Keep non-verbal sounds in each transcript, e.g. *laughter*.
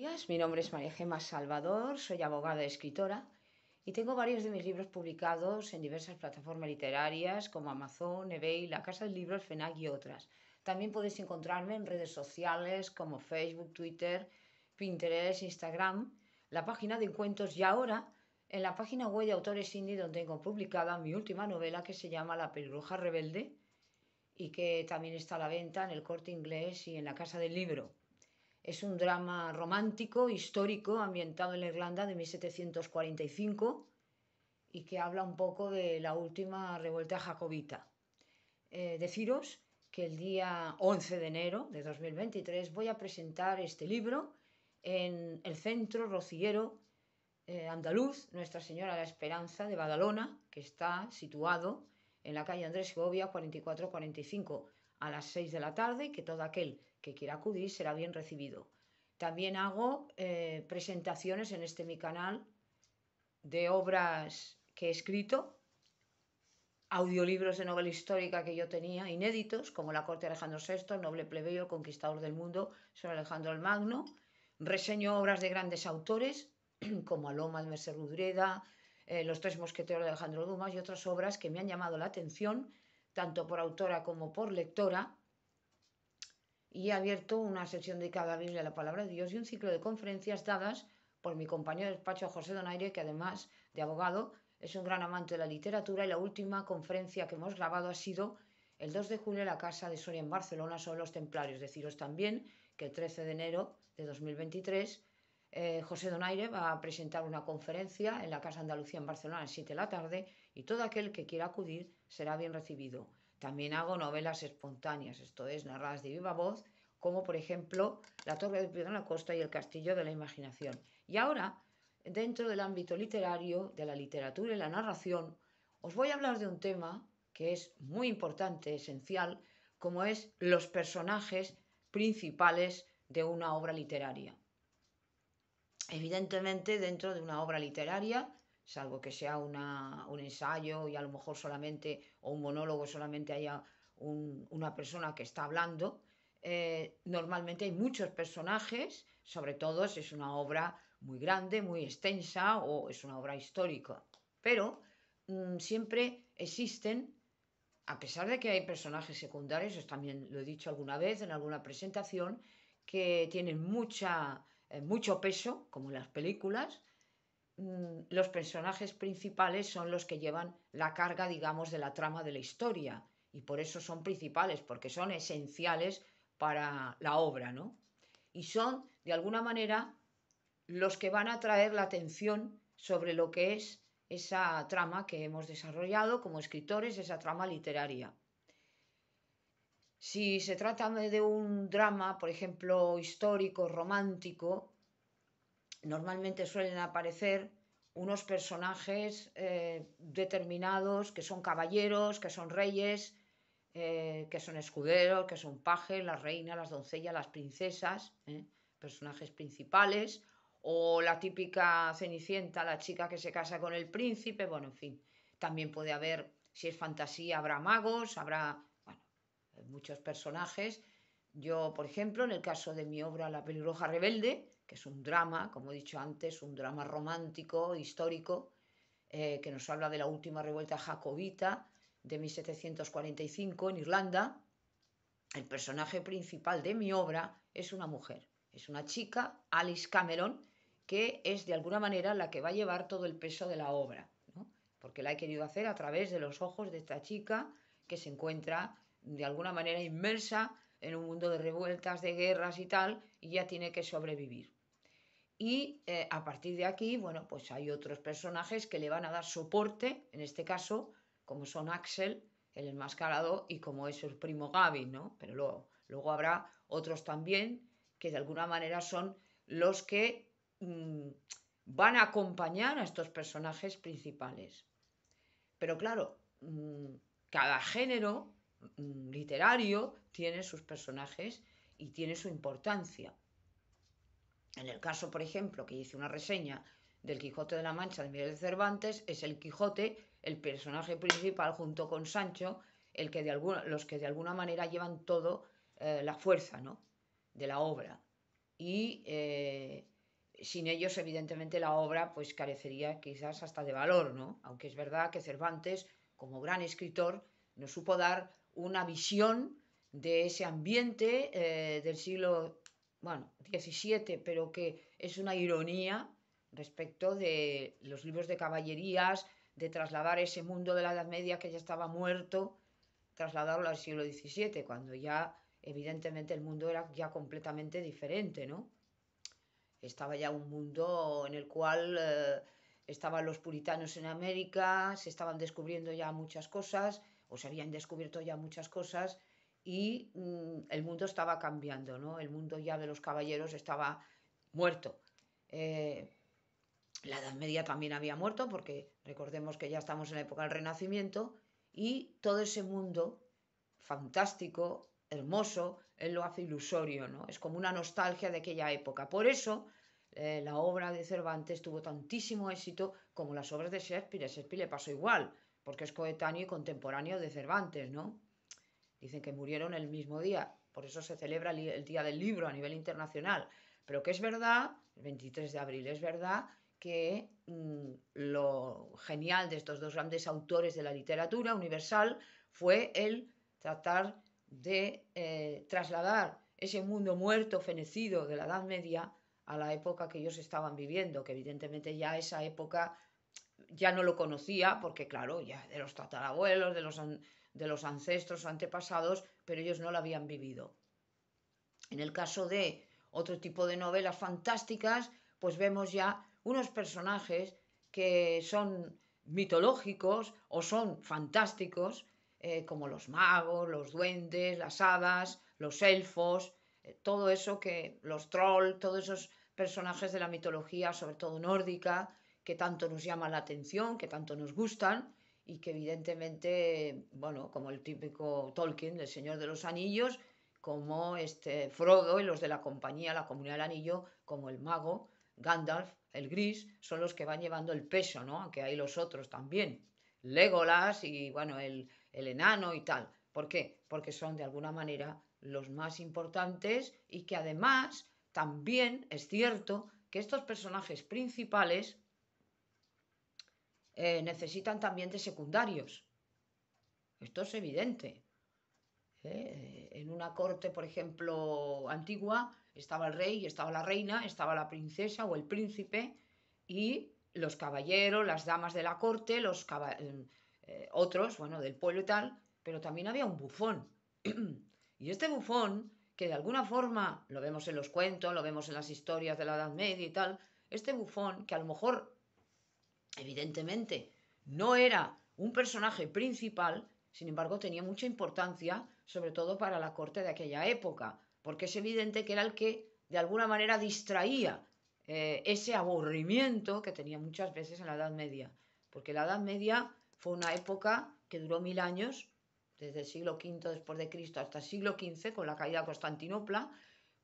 días, mi nombre es María Gema Salvador, soy abogada y escritora y tengo varios de mis libros publicados en diversas plataformas literarias como Amazon, eBay, La Casa del Libro, FENAC y otras. También podéis encontrarme en redes sociales como Facebook, Twitter, Pinterest, Instagram, la página de encuentros y ahora en la página web de Autores Indie donde tengo publicada mi última novela que se llama La pelirroja rebelde y que también está a la venta en el corte inglés y en la Casa del Libro. Es un drama romántico, histórico, ambientado en la Irlanda de 1745 y que habla un poco de la última revuelta jacobita. Eh, deciros que el día 11 de enero de 2023 voy a presentar este libro en el Centro Rocillero eh, Andaluz Nuestra Señora la Esperanza de Badalona, que está situado en la calle Andrés Segovia 4445 a las 6 de la tarde, que todo aquel que quiera acudir será bien recibido. También hago eh, presentaciones en este mi canal de obras que he escrito, audiolibros de novela histórica que yo tenía inéditos, como La corte de Alejandro VI, el Noble Plebeyo, Conquistador del Mundo, sobre Alejandro el Magno. Reseño obras de grandes autores, *clears throat* como Aloma de Mercer Rudreda, eh, Los tres mosqueteros de Alejandro Dumas y otras obras que me han llamado la atención, tanto por autora como por lectora, y he abierto una sección dedicada a la Biblia, a la palabra de Dios y un ciclo de conferencias dadas por mi compañero de despacho José Donaire, que además de abogado es un gran amante de la literatura y la última conferencia que hemos grabado ha sido el 2 de julio en la Casa de Soria en Barcelona sobre los templarios. Deciros también que el 13 de enero de 2023 eh, José Donaire va a presentar una conferencia en la Casa Andalucía en Barcelona a las 7 de la tarde y todo aquel que quiera acudir será bien recibido. También hago novelas espontáneas, esto es, narradas de viva voz, como por ejemplo La Torre de Piedra en la Costa y El Castillo de la Imaginación. Y ahora, dentro del ámbito literario, de la literatura y la narración, os voy a hablar de un tema que es muy importante, esencial, como es los personajes principales de una obra literaria. Evidentemente, dentro de una obra literaria salvo que sea un ensayo y a lo mejor solamente, o un monólogo, solamente haya una persona que está hablando. Eh, normalmente hay muchos personajes, sobre todo si es una obra muy grande, muy extensa o es una obra histórica, pero mm, siempre existen, a pesar de que hay personajes secundarios, también lo he dicho alguna vez en alguna presentación, que tienen mucha, eh, mucho peso, como en las películas, Mm, los personajes principales son los que llevan la carga, digamos, de la trama de la historia y por eso son principales, porque son esenciales para la obra, ¿no? Y son, de alguna manera, los que van a traer la atención sobre lo que es esa trama que hemos desarrollado como escritores, esa trama literaria. Si se trata de un drama, por ejemplo, histórico, romántico, normalmente suelen aparecer unos personajes eh, determinados que son caballeros, que son reyes, eh, que son escuderos, que son pajes, las reinas, las doncellas, las princesas, ¿eh? personajes principales, o la típica cenicienta, la chica que se casa con el príncipe, bueno, en fin, también puede haber, si es fantasía, habrá magos, habrá muchos personajes yo, por ejemplo, en el caso de mi obra La pelirroja rebelde, que es un drama, como he dicho antes, un drama romántico, histórico, eh, que nos habla de la última revuelta jacobita de 1745 en Irlanda, el personaje principal de mi obra es una mujer, es una chica, Alice Cameron, que es de alguna manera la que va a llevar todo el peso de la obra, porque la he querido hacer a través de los ojos de esta chica que se encuentra de alguna manera inmersa en un mundo de revueltas, de guerras y tal, y ya tiene que sobrevivir. Y eh, a partir de aquí, bueno, pues hay otros personajes que le van a dar soporte, en este caso, como son Axel, el enmascarado, y como es su primo Gaby, ¿no? Pero luego, luego habrá otros también que de alguna manera son los que mm, van a acompañar a estos personajes principales. Pero claro, mm, cada género literario tiene sus personajes y tiene su importancia. En el caso, por ejemplo, que hice una reseña del Quijote de la Mancha de Miguel de Cervantes, es el Quijote, el personaje principal, junto con Sancho, el que de los que de alguna manera llevan todo eh, la fuerza ¿no? de la obra. Y eh, sin ellos, evidentemente, la obra pues carecería quizás hasta de valor, ¿no? Aunque es verdad que Cervantes, como gran escritor, no supo dar una visión de ese ambiente eh, del siglo bueno, 17, pero que es una ironía respecto de los libros de caballerías, de trasladar ese mundo de la Edad Media que ya estaba muerto, trasladarlo al siglo XVII, cuando ya evidentemente el mundo era ya completamente diferente, ¿no? Estaba ya un mundo en el cual eh, estaban los puritanos en América, se estaban descubriendo ya muchas cosas, o se habían descubierto ya muchas cosas y mm, el mundo estaba cambiando, ¿no? El mundo ya de los caballeros estaba muerto. Eh, la Edad Media también había muerto, porque recordemos que ya estamos en la época del Renacimiento, y todo ese mundo fantástico, hermoso, él lo hace ilusorio, ¿no? Es como una nostalgia de aquella época. Por eso eh, la obra de Cervantes tuvo tantísimo éxito como las obras de Shakespeare. A Shakespeare le pasó igual porque es coetáneo y contemporáneo de Cervantes, ¿no? Dicen que murieron el mismo día, por eso se celebra el, Día del Libro a nivel internacional. Pero que es verdad, el 23 de abril es verdad, que mm, lo genial de estos dos grandes autores de la literatura universal fue el tratar de eh, trasladar ese mundo muerto, fenecido de la Edad Media a la época que ellos estaban viviendo, que evidentemente ya esa época ya no lo conocía, porque claro, ya de los tatarabuelos, de los, ancestros o antepasados, pero ellos no lo habían vivido. En el caso de otro tipo de novelas fantásticas, pues vemos ya unos personajes que son mitológicos o son fantásticos, eh, como los magos, los duendes, las hadas, los elfos, eh, todo eso que los trolls, todos esos personajes de la mitología, sobre todo nórdica, que tanto nos llaman la atención, que tanto nos gustan y que evidentemente, bueno, como el típico Tolkien el Señor de los Anillos, como este Frodo y los de la compañía, la comunidad del anillo, como el mago, Gandalf, el gris, son los que van llevando el peso, ¿no? Aunque hay los otros también, Legolas y bueno, el, el enano y tal. ¿Por qué? Porque son de alguna manera los más importantes y que además también es cierto que estos personajes principales eh, necesitan también de secundarios. Esto es evidente. Eh, en una corte, por ejemplo, antigua, estaba el rey, estaba la reina, estaba la princesa o el príncipe y los caballeros, las damas de la corte, los eh, otros, bueno, del pueblo y tal, pero también había un bufón. *clears throat* y este bufón, que de alguna forma lo vemos en los cuentos, lo vemos en las historias de la Edad Media y tal, este bufón, que a lo mejor evidentemente no era un personaje principal, sin embargo tenía mucha importancia, sobre todo para la corte de aquella época, porque es evidente que era el que de alguna manera distraía eh, ese aburrimiento que tenía muchas veces en la Edad Media, porque la Edad Media fue una época que duró mil años, desde el siglo V después de Cristo hasta el siglo XV con la caída de Constantinopla,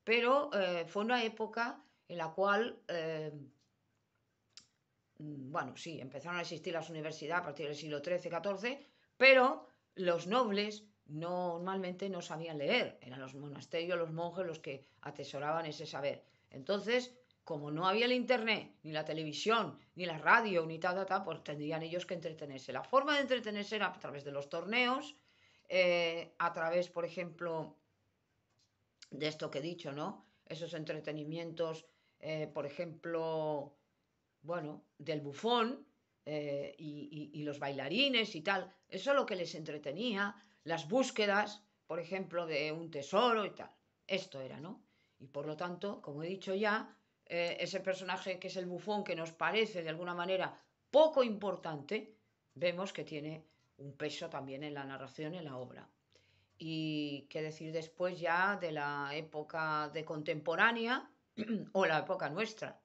pero eh, fue una época en la cual eh, Mm, bueno, sí, empezaron a existir las universidades a partir del siglo XIII, XIV, pero los nobles normalmente no sabían leer, eran los monasterios, los monjes los que atesoraban ese saber. Entonces, como no había el internet, ni la televisión, ni la radio, ni tal, tal, pues tendrían ellos que entretenerse. La forma de entretenerse era a través de los torneos, eh, a través, por ejemplo, de esto que he dicho, ¿no? Esos entretenimientos, eh, por ejemplo, bueno, del bufón eh, y, los bailarines y tal. Eso es lo que les entretenía, las búsquedas, por ejemplo, de un tesoro y tal. Esto era, ¿no? Y por lo tanto, como he dicho ya, eh, ese personaje que es el bufón, que nos parece de alguna manera poco importante, vemos que tiene un peso también en la narración, en la obra. Y qué decir después ya de la época de contemporánea *clears throat* o la época nuestra,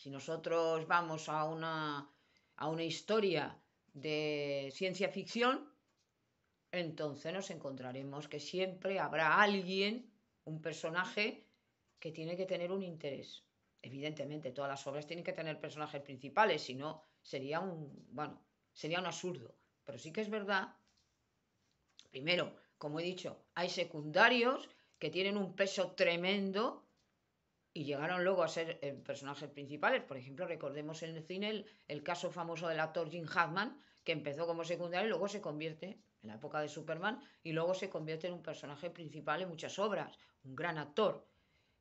si nosotros vamos a una, historia de ciencia ficción, entonces nos encontraremos que siempre habrá alguien, un personaje, que tiene que tener un interés. Evidentemente, todas las obras tienen que tener personajes principales, si no, sería un, bueno, sería un absurdo. Pero sí que es verdad, primero, como he dicho, hay secundarios que tienen un peso tremendo y llegaron luego a ser eh, personajes principales. Por ejemplo, recordemos en el cine el, caso famoso del actor Jim Hackman, que empezó como secundario y luego se convierte, en la época de Superman, y luego se convierte en un personaje principal en muchas obras, un gran actor.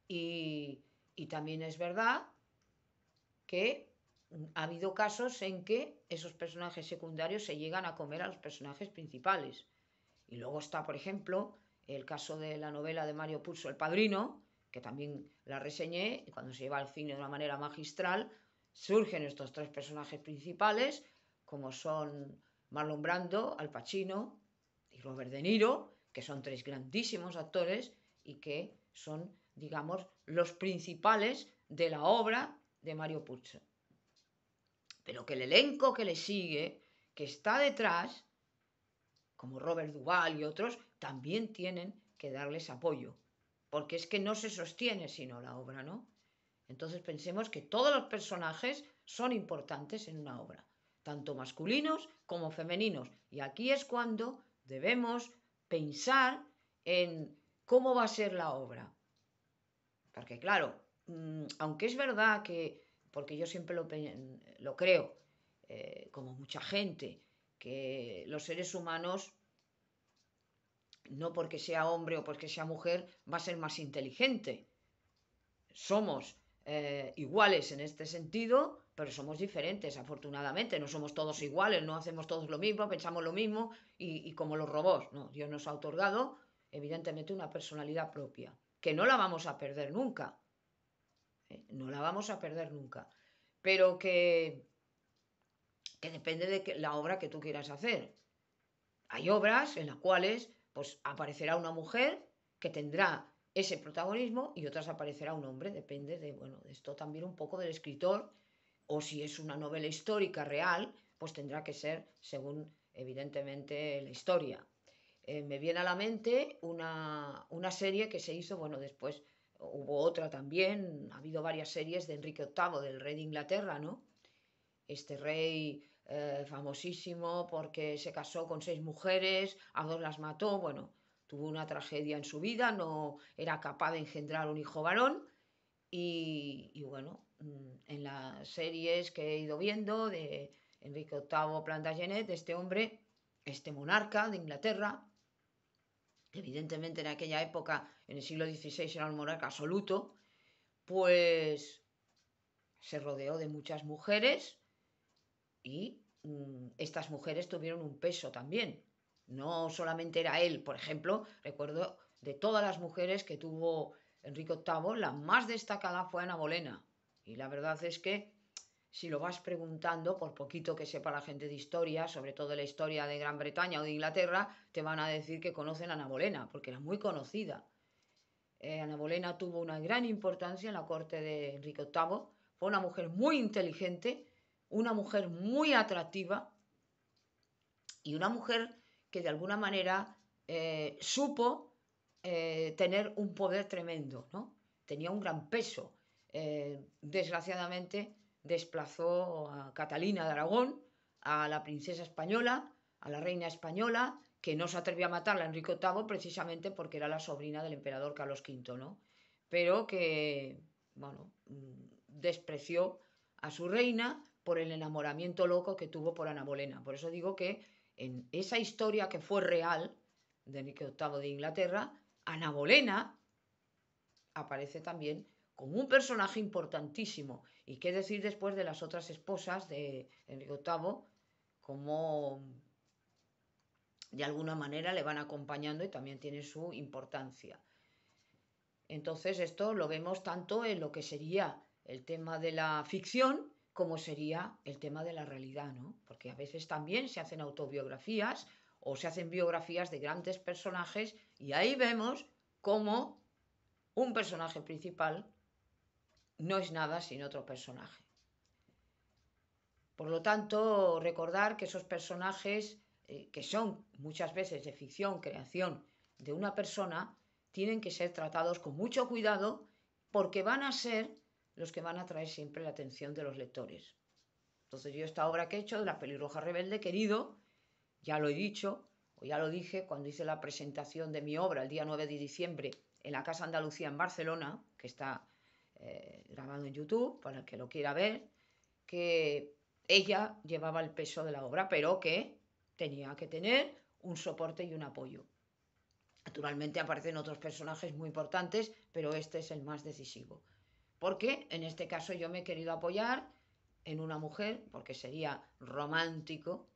Y, y también es verdad que ha habido casos en que esos personajes secundarios se llegan a comer a los personajes principales. Y luego está, por ejemplo, el caso de la novela de Mario Pulso, El Padrino, que también la reseñé, y cuando se lleva al cine de una manera magistral, surgen estos tres personajes principales, como son Marlon Brando, Al Pacino y Robert De Niro, que son tres grandísimos actores y que son, digamos, los principales de la obra de Mario Puzo. Pero que el elenco que le sigue, que está detrás, como Robert Duval y otros, también tienen que darles apoyo porque es que no se sostiene sino la obra, ¿no? Entonces pensemos que todos los personajes son importantes en una obra, tanto masculinos como femeninos. Y aquí es cuando debemos pensar en cómo va a ser la obra. Porque claro, mm, aunque es verdad que, porque yo siempre lo, lo creo, eh, como mucha gente, que los seres humanos no porque sea hombre o porque sea mujer va a ser más inteligente. Somos eh, iguales en este sentido, pero somos diferentes, afortunadamente. No somos todos iguales, no hacemos todos lo mismo, pensamos lo mismo y, como los robots. No, Dios nos ha otorgado, evidentemente, una personalidad propia, que no la vamos a perder nunca. ¿eh? No la vamos a perder nunca. Pero que, que depende de la obra que tú quieras hacer. Hay obras en las cuales pues aparecerá una mujer que tendrá ese protagonismo y otras aparecerá un hombre, depende de, bueno, esto también un poco del escritor, o si es una novela histórica real, pues tendrá que ser según evidentemente la historia. Eh, me viene a la mente una, una, serie que se hizo, bueno, después hubo otra también, ha habido varias series de Enrique VIII, del rey de Inglaterra, ¿no? Este rey eh, famosísimo porque se casó con seis mujeres, a dos las mató, bueno, tuvo una tragedia en su vida, no era capaz de engendrar un hijo varón y, y bueno, mm, en las series que he ido viendo de Enrique VIII Plantagenet, este hombre, este monarca de Inglaterra, evidentemente en aquella época, en el siglo XVI era un monarca absoluto, pues se rodeó de muchas mujeres y mm, estas mujeres tuvieron un peso también. No solamente era él, por ejemplo, recuerdo de todas las mujeres que tuvo Enrique VIII, la más destacada fue Ana Bolena. Y la verdad es que si lo vas preguntando, por poquito que sepa la gente de historia, sobre todo la historia de Gran Bretaña o de Inglaterra, te van a decir que conocen a Ana Bolena, porque era muy conocida. Eh, Ana Bolena tuvo una gran importancia en la corte de Enrique VIII, fue una mujer muy inteligente una mujer muy atractiva y una mujer que de alguna manera eh, supo eh, tener un poder tremendo, ¿no? Tenía un gran peso. Eh, desgraciadamente desplazó a Catalina de Aragón, a la princesa española, a la reina española, que no se atrevió a matarla a Enrique VIII precisamente porque era la sobrina del emperador Carlos V, ¿no? Pero que, bueno, mm, despreció a su reina por el enamoramiento loco que tuvo por Ana Bolena. Por eso digo que en esa historia que fue real de Enrique VIII de Inglaterra, Ana Bolena aparece también como un personaje importantísimo. Y qué decir después de las otras esposas de Enrique VIII, como de alguna manera le van acompañando y también tiene su importancia. Entonces esto lo vemos tanto en lo que sería el tema de la ficción como sería el tema de la realidad, ¿no? Porque a veces también se hacen autobiografías o se hacen biografías de grandes personajes y ahí vemos cómo un personaje principal no es nada sin otro personaje. Por lo tanto, recordar que esos personajes, eh, que son muchas veces de ficción, creación de una persona, tienen que ser tratados con mucho cuidado porque van a ser los que van a atraer siempre la atención de los lectores. Entonces yo esta obra que he hecho de La pelirroja rebelde, querido, ya lo he dicho, o ya lo dije cuando hice la presentación de mi obra el día 9 de diciembre en la Casa Andalucía en Barcelona, que está eh, grabado en YouTube, para el que lo quiera ver, que ella llevaba el peso de la obra, pero que tenía que tener un soporte y un apoyo. Naturalmente aparecen otros personajes muy importantes, pero este es el más decisivo. Porque en este caso yo me he querido apoyar en una mujer, porque sería romántico,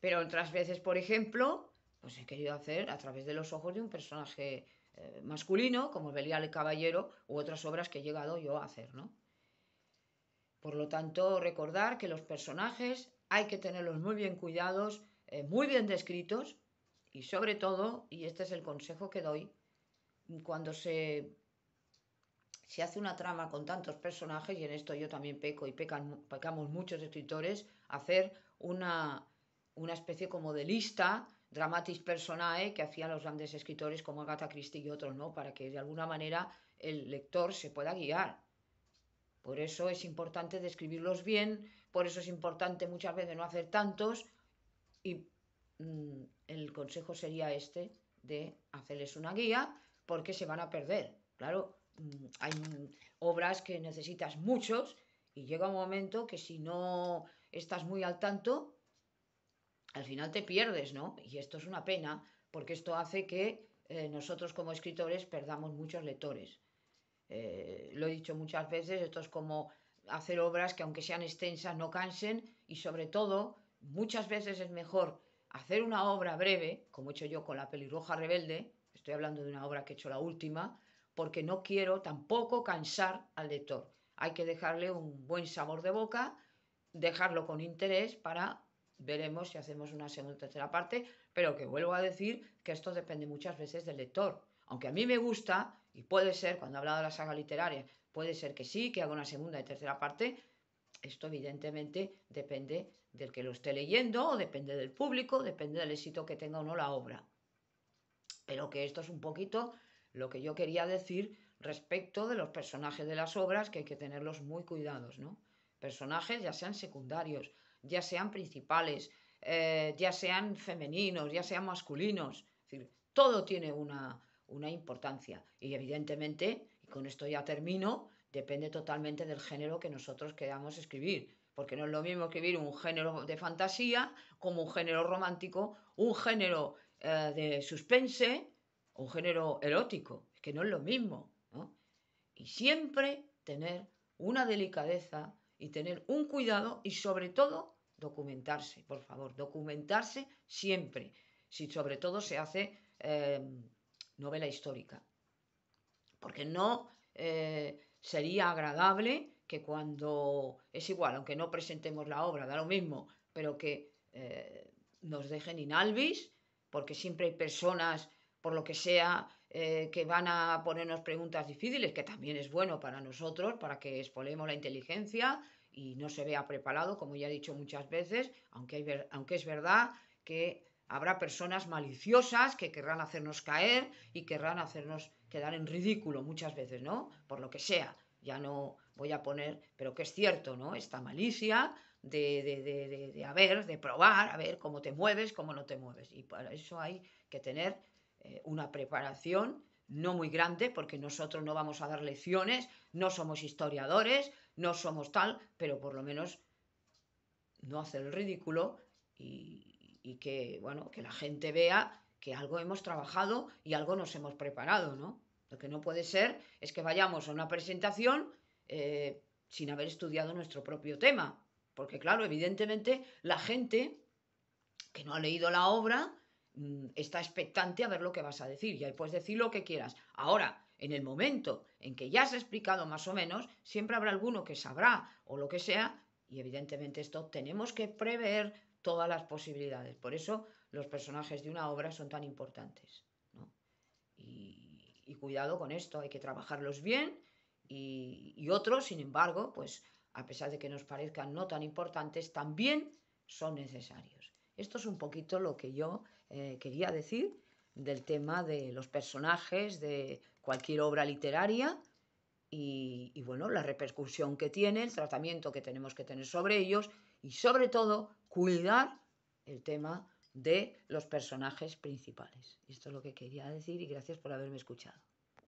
pero otras veces, por ejemplo, pues he querido hacer a través de los ojos de un personaje eh, masculino, como Belial el Caballero, u otras obras que he llegado yo a hacer, ¿no? Por lo tanto, recordar que los personajes hay que tenerlos muy bien cuidados, eh, muy bien descritos y sobre todo, y este es el consejo que doy, cuando se se hace una trama con tantos personajes, y en esto yo también peco y pecan, pecamos muchos escritores, hacer una, una especie como de lista dramatis personae que hacían los grandes escritores como Agatha Christie y otros, ¿no? Para que de alguna manera el lector se pueda guiar. Por eso es importante describirlos bien, por eso es importante muchas veces no hacer tantos y mm, el consejo sería este de hacerles una guía porque se van a perder. Claro, Mm, hay obras que necesitas muchos y llega un momento que si no estás muy al tanto, al final te pierdes, ¿no? Y esto es una pena porque esto hace que eh, nosotros como escritores perdamos muchos lectores. Eh, lo he dicho muchas veces, esto es como hacer obras que aunque sean extensas no cansen y sobre todo muchas veces es mejor hacer una obra breve, como he hecho yo con la pelirroja rebelde, estoy hablando de una obra que he hecho la última, porque no quiero tampoco cansar al lector. Hay que dejarle un buen sabor de boca, dejarlo con interés para veremos si hacemos una segunda o tercera parte, pero que vuelvo a decir que esto depende muchas veces del lector. Aunque a mí me gusta, y puede ser, cuando he hablado de la saga literaria, puede ser que sí, que haga una segunda y tercera parte, esto evidentemente depende del que lo esté leyendo, o depende del público, depende del éxito que tenga o no la obra. Pero que esto es un poquito lo que yo quería decir respecto de los personajes de las obras, que hay que tenerlos muy cuidados, ¿no? Personajes ya sean secundarios, ya sean principales, eh, ya sean femeninos, ya sean masculinos, es decir, todo tiene una, importancia. Y evidentemente, y con esto ya termino, depende totalmente del género que nosotros queramos escribir porque no es lo mismo escribir un género de fantasía como un género romántico, un género eh, de suspense un género erótico, es que no es lo mismo. Y siempre tener una delicadeza y tener un cuidado y sobre todo documentarse, por favor, documentarse siempre, si sobre todo se hace eh, novela histórica. Porque no eh, sería agradable que cuando es igual, aunque no presentemos la obra, da lo mismo, pero que eh, nos dejen inalvis, porque siempre hay personas por lo que sea, eh, que van a ponernos preguntas difíciles, que también es bueno para nosotros, para que expolemos la inteligencia y no se vea preparado, como ya he dicho muchas veces, aunque, aunque es verdad que habrá personas maliciosas que querrán hacernos caer y querrán hacernos quedar en ridículo muchas veces, ¿no? Por lo que sea, ya no voy a poner, pero que es cierto, ¿no? Esta malicia de, de, de, de probar, a ver cómo te mueves, cómo no te mueves. Y para eso hay que tener eh, una preparación no muy grande, porque nosotros no vamos a dar lecciones, no somos historiadores, no somos tal, pero por lo menos no hacer el ridículo y, que, la gente vea que algo hemos trabajado y algo nos hemos preparado, ¿no? Lo que no puede ser es que vayamos a una presentación eh, sin haber estudiado nuestro propio tema, porque claro, evidentemente la gente que no ha leído la obra, Mm, está expectante a ver lo que vas a decir y ahí puedes decir lo que quieras. Ahora, en el momento en que ya has explicado más o menos, siempre habrá alguno que sabrá o lo que sea y evidentemente esto tenemos que prever todas las posibilidades. Por eso los personajes de una obra son tan importantes. Y, cuidado con esto, hay que trabajarlos bien y otros, sin embargo, pues a pesar de que nos parezcan no tan importantes, también son necesarios. Esto es un poquito lo que yo eh, quería decir del tema de los personajes de cualquier obra literaria y, y, bueno, la repercusión que tiene, el tratamiento que tenemos que tener sobre ellos y sobre todo cuidar el tema de los personajes principales. Esto es lo que quería decir y gracias por haberme escuchado.